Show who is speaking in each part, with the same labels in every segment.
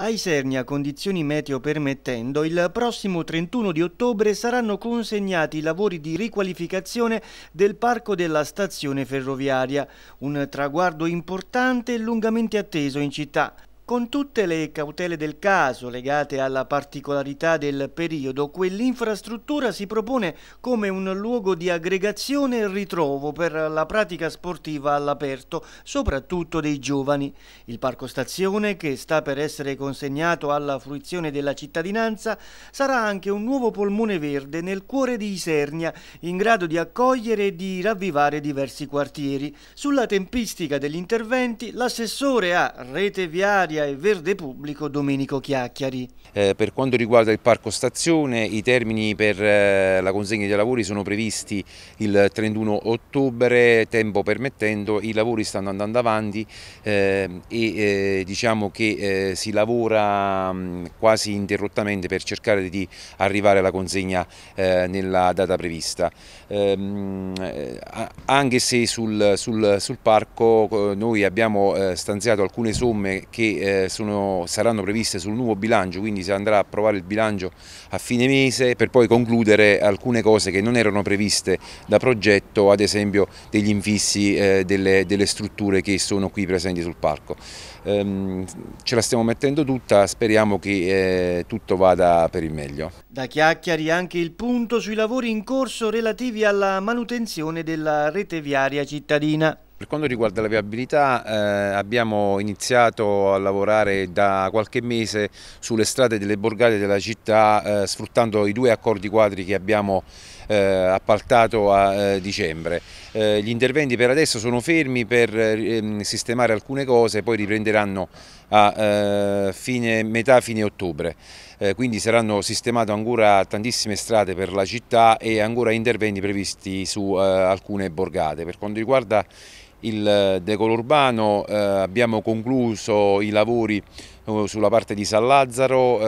Speaker 1: A Isernia, condizioni meteo permettendo, il prossimo 31 di ottobre saranno consegnati i lavori di riqualificazione del parco della stazione ferroviaria, un traguardo importante e lungamente atteso in città. Con tutte le cautele del caso legate alla particolarità del periodo, quell'infrastruttura si propone come un luogo di aggregazione e ritrovo per la pratica sportiva all'aperto, soprattutto dei giovani. Il parco stazione, che sta per essere consegnato alla fruizione della cittadinanza, sarà anche un nuovo polmone verde nel cuore di Isernia, in grado di accogliere e di ravvivare diversi quartieri. Sulla tempistica degli interventi, l'assessore a rete viaria Italia e Verde Pubblico Domenico Chiacchiari.
Speaker 2: Eh, per quanto riguarda il parco stazione i termini per eh, la consegna dei lavori sono previsti il 31 ottobre, tempo permettendo, i lavori stanno andando avanti eh, e eh, diciamo che eh, si lavora mh, mm, quasi interrottamente per cercare di arrivare alla consegna eh, nella data prevista. Ehm, anche se sul, sul, sul parco noi abbiamo stanziato alcune somme che eh, sono, saranno previste sul nuovo bilancio, quindi si andrà a approvare il bilancio a fine mese per poi concludere alcune cose che non erano previste da progetto, ad esempio degli infissi eh, delle, delle, strutture che sono qui presenti sul parco. Ehm, ce la stiamo mettendo tutta, speriamo che eh, tutto vada per il meglio.
Speaker 1: Da chiacchieri anche il punto sui lavori in corso relativi alla manutenzione della rete viaria cittadina.
Speaker 2: Per quanto riguarda la viabilità eh, abbiamo iniziato a lavorare da qualche mese sulle strade delle borgate della città eh, sfruttando i due accordi quadri che abbiamo eh, appaltato a eh, dicembre. Eh, gli interventi per adesso sono fermi per ehm, sistemare alcune cose, poi riprenderanno a eh, fine, metà fine ottobre. quindi saranno sistemate ancora tantissime strade per la città e ancora interventi previsti su alcune borgate. Per quanto riguarda il eh, decolo urbano, eh, abbiamo concluso i lavori eh, sulla parte di San Lazzaro,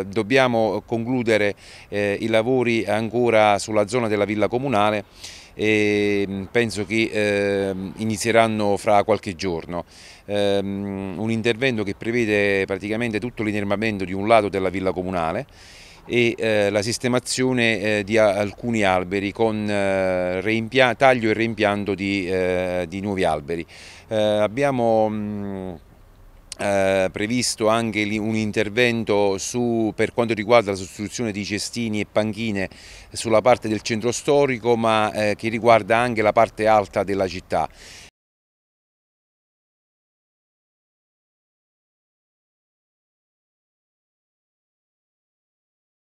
Speaker 2: eh, dobbiamo concludere eh, i lavori ancora sulla zona della Villa Comunale e mm, penso che eh, inizieranno fra qualche giorno. Ehm, un intervento che prevede praticamente tutto l'inermamento di un lato della Villa Comunale e eh, la sistemazione eh, di alcuni alberi con eh, taglio e reimpianto di, eh, di nuovi alberi. Eh, abbiamo mh, mm, eh, previsto anche un intervento su, per quanto riguarda la sostituzione di cestini e panchine sulla parte del centro storico ma eh, che riguarda anche la parte alta della città.